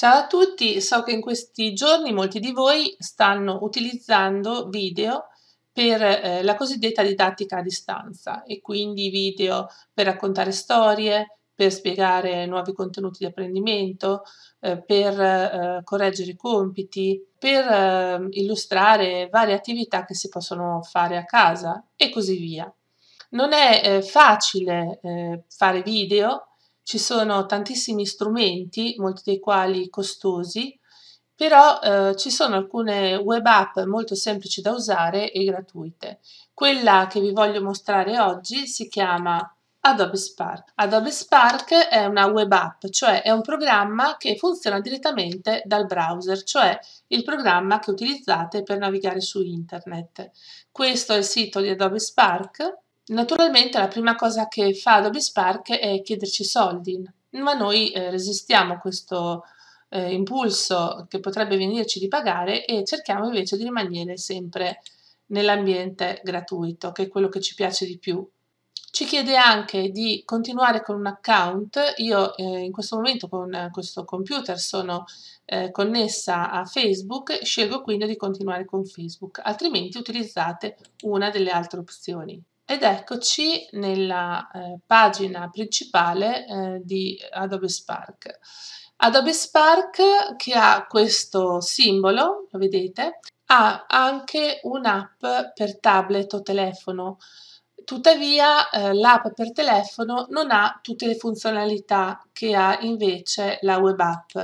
Ciao a tutti, so che in questi giorni molti di voi stanno utilizzando video per eh, la cosiddetta didattica a distanza e quindi video per raccontare storie, per spiegare nuovi contenuti di apprendimento, eh, per eh, correggere i compiti, per eh, illustrare varie attività che si possono fare a casa e così via. Non è eh, facile eh, fare video ci sono tantissimi strumenti, molti dei quali costosi, però eh, ci sono alcune web app molto semplici da usare e gratuite. Quella che vi voglio mostrare oggi si chiama Adobe Spark. Adobe Spark è una web app, cioè è un programma che funziona direttamente dal browser, cioè il programma che utilizzate per navigare su internet. Questo è il sito di Adobe Spark Naturalmente la prima cosa che fa Adobe Spark è chiederci soldi, ma noi eh, resistiamo a questo eh, impulso che potrebbe venirci di pagare e cerchiamo invece di rimanere sempre nell'ambiente gratuito, che è quello che ci piace di più. Ci chiede anche di continuare con un account, io eh, in questo momento con questo computer sono eh, connessa a Facebook, scelgo quindi di continuare con Facebook, altrimenti utilizzate una delle altre opzioni. Ed eccoci nella eh, pagina principale eh, di Adobe Spark. Adobe Spark che ha questo simbolo, lo vedete, ha anche un'app per tablet o telefono. Tuttavia eh, l'app per telefono non ha tutte le funzionalità che ha invece la web app.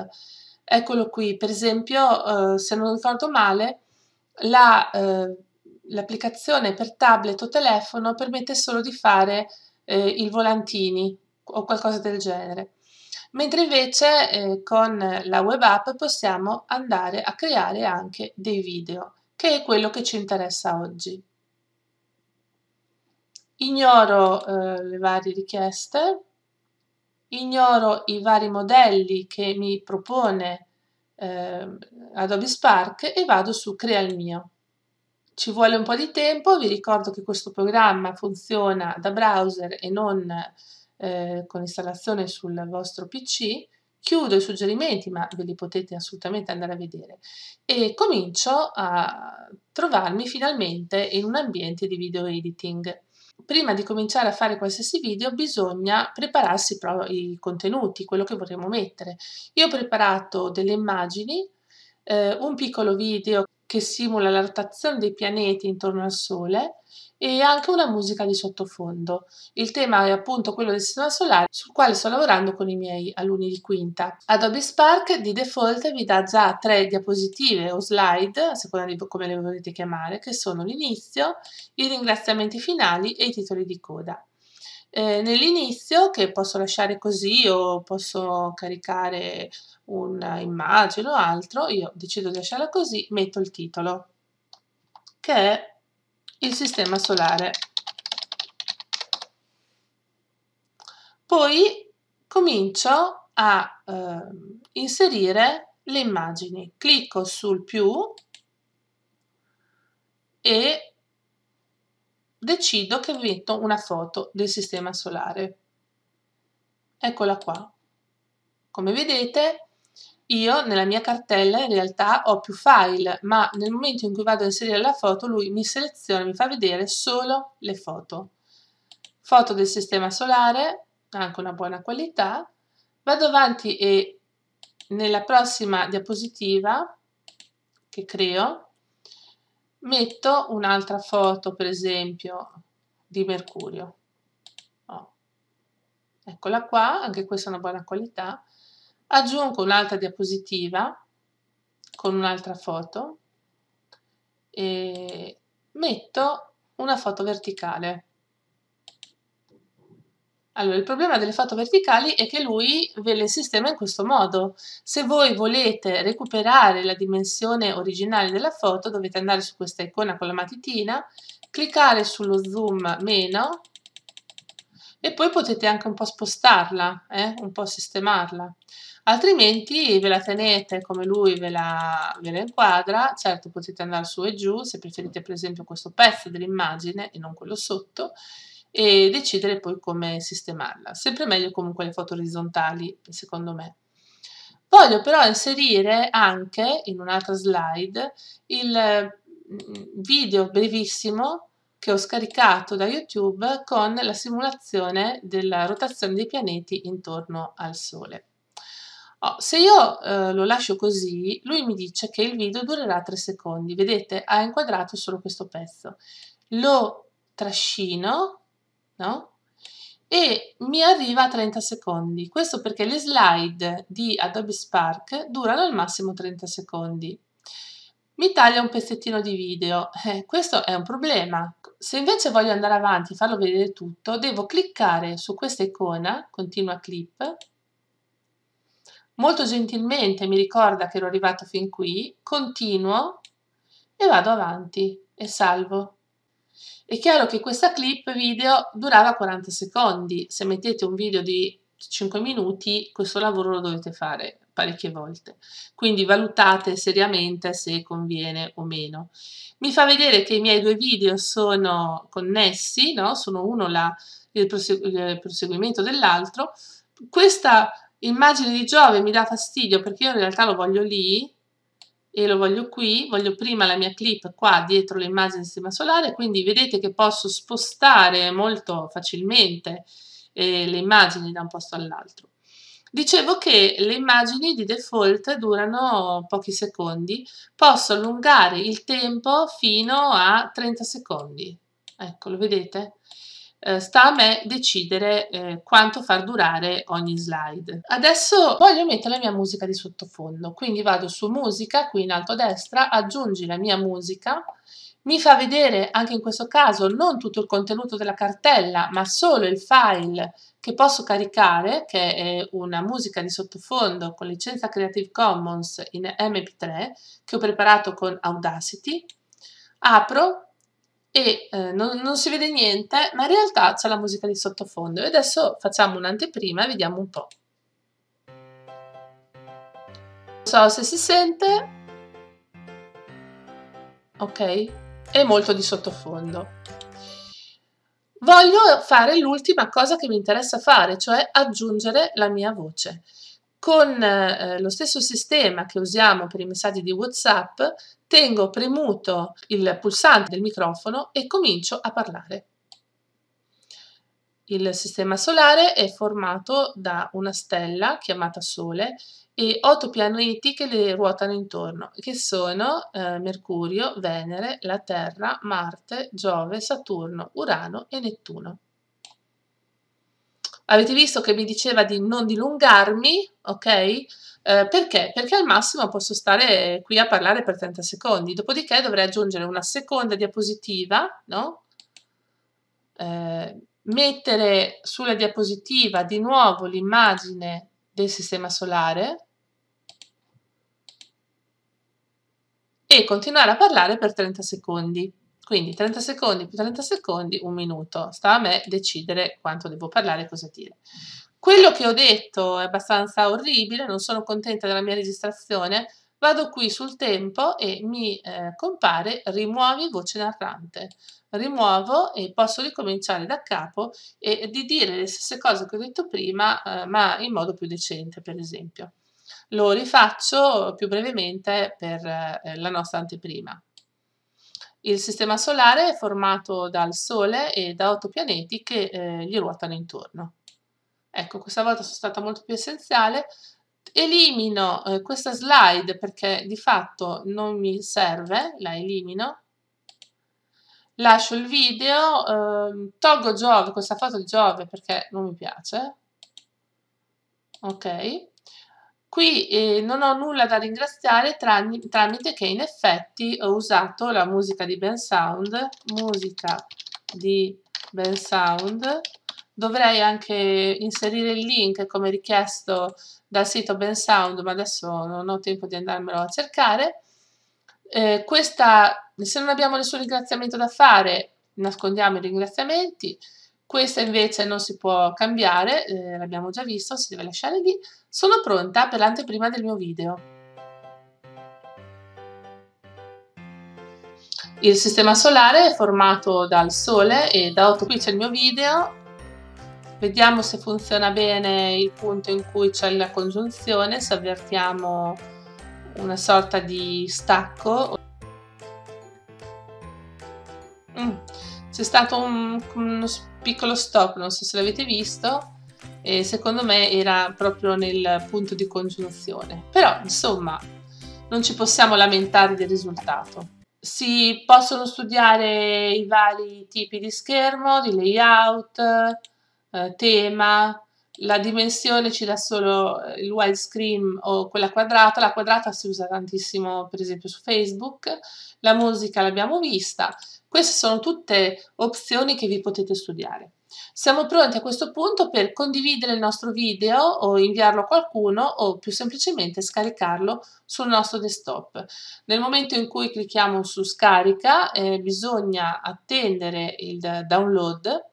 Eccolo qui, per esempio, eh, se non ricordo male, la eh, l'applicazione per tablet o telefono permette solo di fare eh, il volantini o qualcosa del genere. Mentre invece eh, con la web app possiamo andare a creare anche dei video, che è quello che ci interessa oggi. Ignoro eh, le varie richieste, ignoro i vari modelli che mi propone ehm, Adobe Spark e vado su Crea il mio. Ci vuole un po' di tempo, vi ricordo che questo programma funziona da browser e non eh, con installazione sul vostro PC. Chiudo i suggerimenti, ma ve li potete assolutamente andare a vedere, e comincio a trovarmi finalmente in un ambiente di video editing prima di cominciare a fare qualsiasi video bisogna prepararsi i contenuti, quello che vorremmo mettere. Io ho preparato delle immagini, eh, un piccolo video che simula la rotazione dei pianeti intorno al Sole e anche una musica di sottofondo. Il tema è appunto quello del sistema solare sul quale sto lavorando con i miei alunni di quinta. Adobe Spark di default vi dà già tre diapositive o slide, a seconda di come le volete chiamare, che sono l'inizio, i ringraziamenti finali e i titoli di coda. Eh, nell'inizio, che posso lasciare così o posso caricare un'immagine o altro, io decido di lasciarla così, metto il titolo, che è il sistema solare. Poi comincio a eh, inserire le immagini. Clicco sul più e decido che metto una foto del sistema solare. Eccola qua. Come vedete, io nella mia cartella in realtà ho più file, ma nel momento in cui vado a inserire la foto, lui mi seleziona, mi fa vedere solo le foto. Foto del sistema solare, anche una buona qualità. Vado avanti e nella prossima diapositiva che creo, metto un'altra foto per esempio di mercurio oh. eccola qua anche questa è una buona qualità aggiungo un'altra diapositiva con un'altra foto e metto una foto verticale allora, il problema delle foto verticali è che lui ve le sistema in questo modo. Se voi volete recuperare la dimensione originale della foto, dovete andare su questa icona con la matitina, cliccare sullo zoom meno e poi potete anche un po' spostarla, eh? un po' sistemarla. Altrimenti ve la tenete come lui ve la, ve la inquadra, certo potete andare su e giù se preferite per esempio questo pezzo dell'immagine e non quello sotto, e decidere poi come sistemarla. Sempre meglio comunque le foto orizzontali, secondo me. Voglio però inserire anche in un'altra slide il mm, video brevissimo che ho scaricato da YouTube con la simulazione della rotazione dei pianeti intorno al Sole. Oh, se io eh, lo lascio così, lui mi dice che il video durerà 3 secondi. Vedete, ha inquadrato solo questo pezzo. Lo trascino no? E mi arriva a 30 secondi. Questo perché le slide di Adobe Spark durano al massimo 30 secondi. Mi taglia un pezzettino di video. Eh, questo è un problema. Se invece voglio andare avanti e farlo vedere tutto, devo cliccare su questa icona, continua clip, molto gentilmente mi ricorda che ero arrivato fin qui, continuo e vado avanti e salvo. È chiaro che questa clip video durava 40 secondi, se mettete un video di 5 minuti questo lavoro lo dovete fare parecchie volte, quindi valutate seriamente se conviene o meno. Mi fa vedere che i miei due video sono connessi, no? sono uno la, il, prosegu il proseguimento dell'altro. Questa immagine di Giove mi dà fastidio perché io in realtà lo voglio lì, e lo voglio qui, voglio prima la mia clip qua dietro l'immagine del sistema solare, quindi vedete che posso spostare molto facilmente eh, le immagini da un posto all'altro. Dicevo che le immagini di default durano pochi secondi, posso allungare il tempo fino a 30 secondi, ecco lo vedete? eh, sta a me decidere eh, quanto far durare ogni slide. Adesso voglio mettere la mia musica di sottofondo, quindi vado su musica, qui in alto a destra, aggiungi la mia musica, mi fa vedere anche in questo caso non tutto il contenuto della cartella, ma solo il file che posso caricare, che è una musica di sottofondo con licenza Creative Commons in MP3, che ho preparato con Audacity. Apro, e eh, non, non, si vede niente, ma in realtà c'è la musica di sottofondo. E adesso facciamo un'anteprima e vediamo un po'. Non so se si sente. Ok, è molto di sottofondo. Voglio fare l'ultima cosa che mi interessa fare, cioè aggiungere la mia voce con eh, lo stesso sistema che usiamo per i messaggi di WhatsApp, tengo premuto il pulsante del microfono e comincio a parlare. Il sistema solare è formato da una stella chiamata Sole e otto pianeti che le ruotano intorno, che sono eh, Mercurio, Venere, la Terra, Marte, Giove, Saturno, Urano e Nettuno. Avete visto che mi diceva di non dilungarmi, ok? Eh, perché? Perché al massimo posso stare qui a parlare per 30 secondi, dopodiché dovrei aggiungere una seconda diapositiva, no? Eh, mettere sulla diapositiva di nuovo l'immagine del sistema solare e continuare a parlare per 30 secondi. Quindi 30 secondi più 30 secondi, un minuto. Sta a me decidere quanto devo parlare e cosa dire. Quello che ho detto è abbastanza orribile, non sono contenta della mia registrazione. Vado qui sul tempo e mi eh, compare rimuovi voce narrante. Rimuovo e posso ricominciare da capo e di dire le stesse cose che ho detto prima, eh, ma in modo più decente, per esempio. Lo rifaccio più brevemente per eh, la nostra anteprima. Il sistema solare è formato dal Sole e da otto pianeti che eh, gli ruotano intorno. Ecco, questa volta sono stata molto più essenziale. Elimino eh, questa slide perché di fatto non mi serve, la elimino. Lascio il video, eh, tolgo Giove, questa foto di Giove perché non mi piace. Ok. Qui eh, non ho nulla da ringraziare tranne, tramite che in effetti ho usato la musica di Ben Sound, musica di Ben Sound, dovrei anche inserire il link come richiesto dal sito Ben Sound, ma adesso non ho tempo di andarmelo a cercare. Eh, questa, se non abbiamo nessun ringraziamento da fare, nascondiamo i ringraziamenti. Questa invece non si può cambiare, eh, l'abbiamo già visto, si deve lasciare lì. Sono pronta per l'anteprima del mio video. Il sistema solare è formato dal Sole e da 8 qui c'è il mio video. Vediamo se funziona bene il punto in cui c'è la congiunzione, se avvertiamo una sorta di stacco. Mm. C'è stato un, uno spazio piccolo stop, non so se l'avete visto, e secondo me era proprio nel punto di congiunzione. Però, insomma, non ci possiamo lamentare del risultato. Si possono studiare i vari tipi di schermo, di layout, eh, tema, la dimensione ci dà solo eh, il widescreen o quella quadrata, la quadrata si usa tantissimo per esempio su Facebook, la musica l'abbiamo vista queste sono tutte opzioni che vi potete studiare. Siamo pronti a questo punto per condividere il nostro video o inviarlo a qualcuno o più semplicemente scaricarlo sul nostro desktop. Nel momento in cui clicchiamo su scarica eh, bisogna attendere il download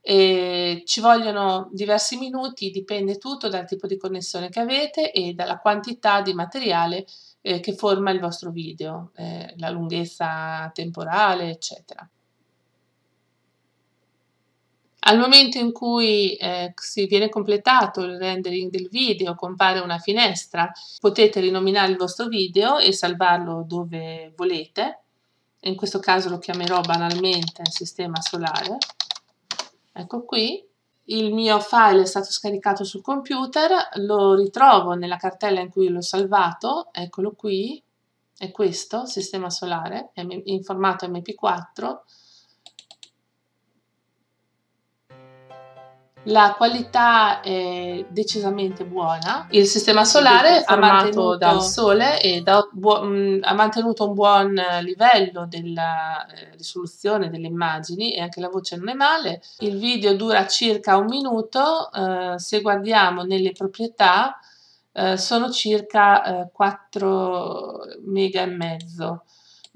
e ci vogliono diversi minuti, dipende tutto dal tipo di connessione che avete e dalla quantità di materiale eh, che forma il vostro video, eh, la lunghezza temporale, eccetera. Al momento in cui eh, si viene completato il rendering del video, compare una finestra, potete rinominare il vostro video e salvarlo dove volete. In questo caso lo chiamerò banalmente sistema solare. Ecco qui il mio file è stato scaricato sul computer, lo ritrovo nella cartella in cui l'ho salvato, eccolo qui, è questo, sistema solare, è in formato mp4, la qualità è decisamente buona, il sistema solare ha mantenuto dal sole e da, bu- mm, ha mantenuto un buon livello della eh, risoluzione delle immagini e anche la voce non è male, il video dura circa un minuto, eh, se guardiamo nelle proprietà eh, sono circa 4 eh, mega e mezzo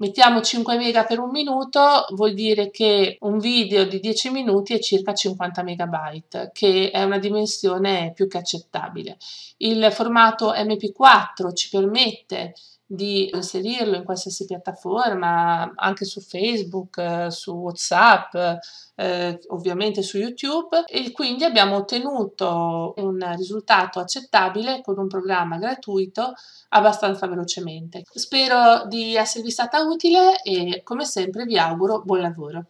Mettiamo 5 mega per un minuto, vuol dire che un video di 10 minuti è circa 50 megabyte, che è una dimensione più che accettabile. Il formato MP4 ci permette di inserirlo in qualsiasi piattaforma, anche su Facebook, su WhatsApp, eh, ovviamente su YouTube e quindi abbiamo ottenuto un risultato accettabile con un programma gratuito abbastanza velocemente. Spero di esservi stata utile e come sempre vi auguro buon lavoro.